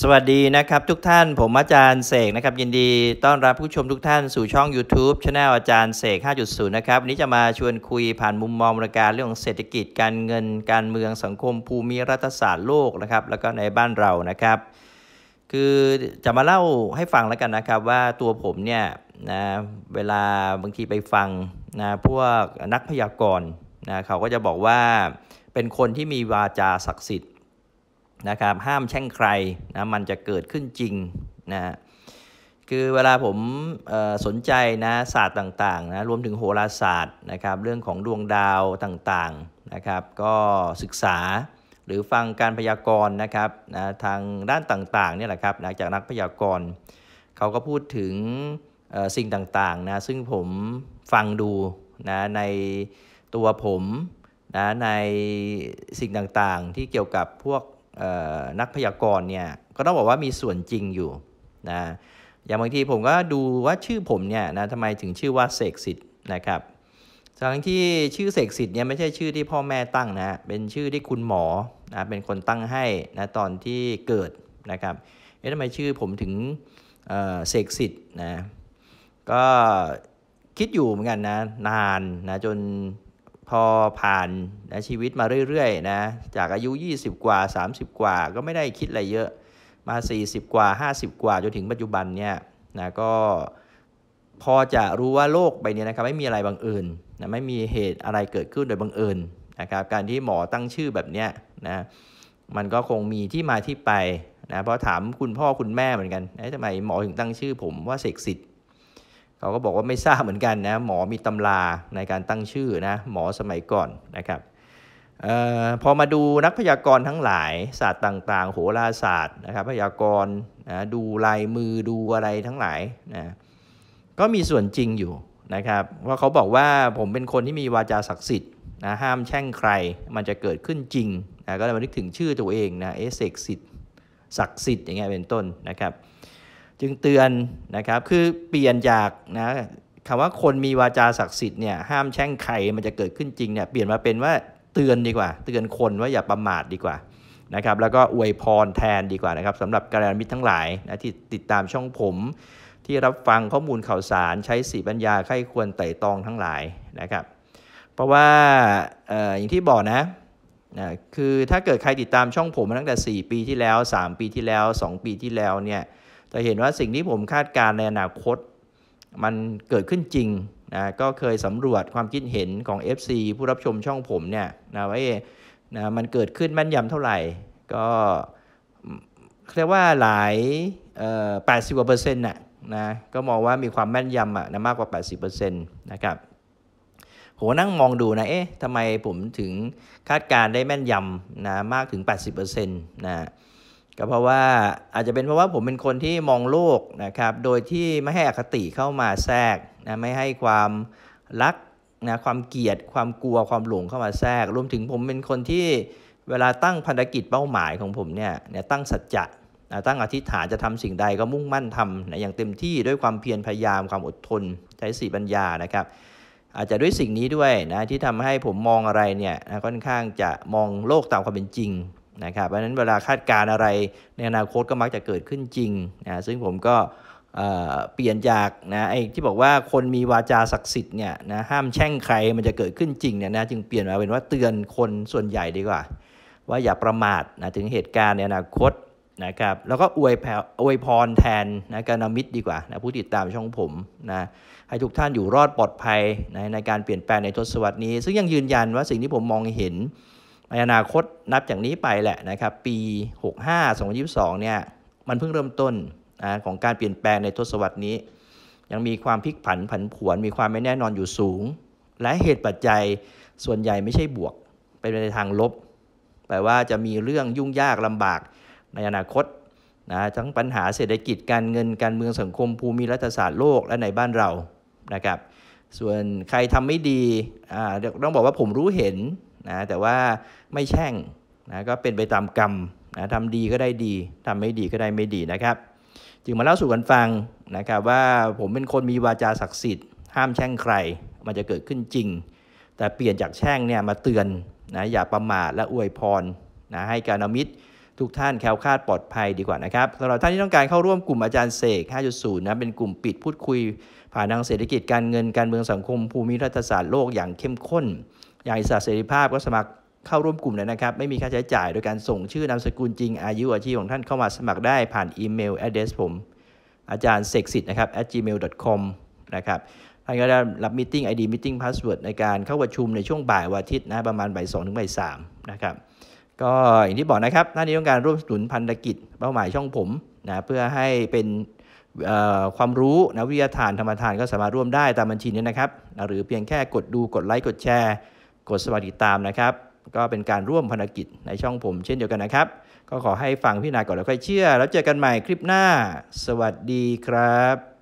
สวัสดีนะครับทุกท่านผมอาจารย์เสกนะครับ ยินดีต้อนรับผู้ชมทุกท่าน สู่ช่อง YouTube ช anel อาจารย์เสก 5.0 นะครับ วันนี้จะมาชวนคุยผ่านมุมมองราการเรื่องเศรษฐกิจการเงิน การเมืองสังคม ภูมิรัฐศาสตร์โลกนะครับแล้วก็ในบ้านเรานะครับ คือจะมาเล่าให้ฟังแล้วกันนะครับ ว่าตัวผมเนี่ยนะเวลาบางทีไปฟังนะพวกนักพยากรณ์นะเขาก็จะบอกว่าเป็นคนที่มีวาจาศักดิ์สิทธิ์นะครับห้ามแช่งใครนะมันจะเกิดขึ้นจริงนะคือเวลาผมสนใจนะศาสตร์ต่างๆนะรวมถึงโหราศาสตร์นะครับเรื่องของดวงดาวต่างๆนะครับก็ศึกษาหรือฟังการพยากรณ์นะครับนะทางด้านต่างๆเนี่ยแหละครับนะจากนักพยากรณ์เขาก็พูดถึงสิ่งต่างๆนะซึ่งผมฟังดูนะในตัวผมนะในสิ่งต่างๆ ที่เกี่ยวกับพวกนักพยากรณ์เนี่ย ก็ต้องบอกว่ามีส่วนจริงอยู่นะอย่างบางทีผมก็ดูว่าชื่อผมเนี่ยนะทำไมถึงชื่อว่าเสกสิทธิ์นะครับทั้งที่ชื่อเสกสิทธิ์เนี่ยไม่ใช่ชื่อที่พ่อแม่ตั้งนะ เป็นชื่อที่คุณหมอนะเป็นคนตั้งให้นะตอนที่เกิดนะครับเอ๊ะทำไมชื่อผมถึงเสกสิทธิ์นะก็คิดอยู่เหมือนกันนะนานนะจนพอผ่านนะชีวิตมาเรื่อยๆนะ จากอายุ 20 กว่า 30 กว่าก็ไม่ได้คิดอะไรเยอะ มา40 กว่า50 กว่าจนถึงปัจจุบันเนี่ยนะก็พอจะรู้ว่าโลกใบนี้นะครับไม่มีอะไรบังเอิญนะไม่มีเหตุอะไรเกิดขึ้นโดยบังเอิญนะครับการที่หมอตั้งชื่อแบบเนี้ยนะมันก็คงมีที่มาที่ไปนะเพราะถามคุณพ่อคุณแม่เหมือนกันทำไมหมอถึงตั้งชื่อผมว่าเสกสิทธิ์เขาก็บอกว่าไม่ทราบเหมือนกันนะหมอมีตำราในการตั้งชื่อนะหมอสมัยก่อนนะครับออพอมาดูนักพยากรณ์ทั้งหลายศาสตร์ต่าง ๆ โหราศาสตร์นะครับ พยากรณ์นะดูลายมือดูอะไรทั้งหลายนะก็มีส่วนจริงอยู่นะครับว่าเขาบอกว่าผมเป็นคนที่มีวาจาศักดิ์สิทธิ์นะห้ามแช่งใครมันจะเกิดขึ้นจริงนะก็เลยมานึกถึงชื่อตัวเองนะเอเสกสิทธิ์ศักดิ์สิทธิ์อย่างเงี้ยเป็นต้นนะครับึงเตือน นะครับ คือเปลี่ยนจากนะคำว่าคนมีวาจาศักดิ์สิทธิ์เนี่ยห้ามแช่งใครมันจะเกิดขึ้นจริงเนี่ยเปลี่ยนมาเป็นว่าเตือนดีกว่า เตือนคนว่าอย่าประมาทดีกว่านะครับแล้วก็อวยพรแทนดีกว่านะครับสำหรับกรานมิตรทั้งหลายนะที่ติดตามช่องผมที่รับฟังข้อมูลข่าวสารใช้สีปัญญาไข้ควรไต่ตองทั้งหลายนะครับเพราะว่าออย่างที่บอกนะนะ คือถ้าเกิดใครติดตามช่องผมมาตั้งแต่ 4 ปีที่แล้ว 3 ปีที่แล้ว 2 ปีที่แล้วเนี่ยจะเห็นว่าสิ่งที่ผมคาดการในอนาคต มันเกิดขึ้นจริงนะก็เคยสำรวจความคิดเห็นของ FC ผู้รับชมช่องผมเนี่ยนะว่านะมันเกิดขึ้นแม่นยำเท่าไหร่ ก็เรียกว่าหลายแปดสิบกว่าเปอร์เซ็นต์น่ะนะก็มองว่ามีความแม่นยำอ่ะนะมากกว่า 80%นะครับผมนั่งมองดูนะเอ๊ะทำไมผมถึงคาดการได้แม่นยำนะมากถึง 80%นะก็เพราะว่าอาจจะเป็นเพราะว่าผมเป็นคนที่มองโลกนะครับโดยที่ไม่ให้อคติเข้ามาแทรกนะไม่ให้ความรักนะความเกลียด ความกลัวความหลงเข้ามาแทรก รวมถึงผมเป็นคนที่ เวลาตั้งพันธกิจเป้าหมายของผมเนี่ยเนี่ยตั้งสัจจะตั้งอธิษฐานจะทำสิ่งใดก็มุ่งมั่นทำนะอย่างเต็มที่ด้วยความเพียรพยายามความอดทน ใช้สีปัญญานะครับอาจจะด้วยสิ่งนี้ด้วยนะที่ทำให้ผมมองอะไรเนี่ยค่อนข้างจะมองโลกตามความเป็นจริงนะครับเพราะนั้นเวลาคาดการอะไรในอนาคตก็มักจะเกิดขึ้นจริงนะซึ่งผมก็เปลี่ยนจากนะไอ้ที่บอกว่าคนมีวาจาศักดิ์สิทธิ์เนี่ยนะห้ามแช่งใครมันจะเกิดขึ้นจริงเนี่ยนะจึงเปลี่ยนมาเป็นว่าเตือนคนส่วนใหญ่ดีกว่า ว่าอย่าประมาทนะถึงเหตุการณ์ในอนาคตนะครับแล้วก็อวยอวยพรแทนนะการนมิตรดีกว่านะผู้ติดตามช่องผมนะให้ทุกท่านอยู่รอดปลอดภัยนะในการเปลี่ยนแปลงในทศวรรษนี้ซึ่งยังยืนยันว่าสิ่งที่ผมมองเห็นในอนาคตนับจากนี้ไปแหละนะครับ ปี 65 2022เนี่ยมันเพิ่งเริ่มต้นนะของการเปลี่ยนแปลงในทศวรรษนี้ ยังมีความพลิกผันผันผวนมีความไม่แน่นอนอยู่สูง และเหตุปัจจัยส่วนใหญ่ไม่ใช่บวกเป็นในทางลบแปลว่าจะมีเรื่องยุ่งยากลำบาก ในอนาคตนะทั้งปัญหาเศรษฐกิจการเงินการเมืองสังคมภูมิรัฐศาสตร์โลกและในบ้านเรานะครับส่วนใครทำไม่ดีอ่าต้องบอกว่าผมรู้เห็นนะแต่ว่าไม่แช่งนะก็เป็นไปตามกรรมนะทำดีก็ได้ดีทำไม่ดีก็ได้ไม่ดีนะครับ จึงมาเล่าสู่กันฟังนะครับว่าผมเป็นคนมีวาจาศักดิ์สิทธิ์ ห้ามแช่งใคร มันจะเกิดขึ้นจริง แต่เปลี่ยนจากแช่งเนี่ยมาเตือนนะอย่าประมาทและอวยพรนะให้การนมิตรทุกท่านแคล้วคลาดปลอดภัยดีกว่านะครับสำหรับ ท่านที่ต้องการเข้าร่วมกลุ่มอาจารย์เสก5.0นะเป็นกลุ่มปิด พูดคุยผ่านทางเศรษฐกิจการเงินการเมืองสังคม ภูมิรัฐศาสตร์โลกอย่างเข้มข้นอย่างอิสระเสรีภาพก็สมัครเข้าร่วมกลุ่มเลยนะครับไม่มีค่าใช้จ่ายโดยการส่งชื่อนามสกุลจริงอายุอาชีพของท่านเข้ามาสมัครได้ผ่านอีเมลแอดเดสผมอาจารย์เสกสิทธิ์นะครับ at gmail com นะครับท่านก็ได้รับมิ팅ไอดีมิ팅พาสเวิร์ดในการเข้าประชุมในช่วงบ่ายวันอาทิตย์นะประมาณบ่ายสองถึงบ่ายสามนะครับก็อย่างที่บอกนะครับท่านนี้ต้องการร่วมสนุนพันธกิจเป้าหมายช่องผมนะเพื่อให้เป็นความรู้นะวิทยาทานธรรมทานก็สามารถร่วมได้ตามบัญชีนี้นะครับหรือเพียงแค่กดดูกดไลค์กดแชร์กดสมัครติดตามนะครับ ก็เป็นการร่วมพักกิจในช่องผมเช่นเดียวกันนะครับ ก็ขอให้ฟังพี่นาก่อนแล้วค่อยเชื่อ แล้วเจอกันใหม่คลิปหน้าสวัสดีครับ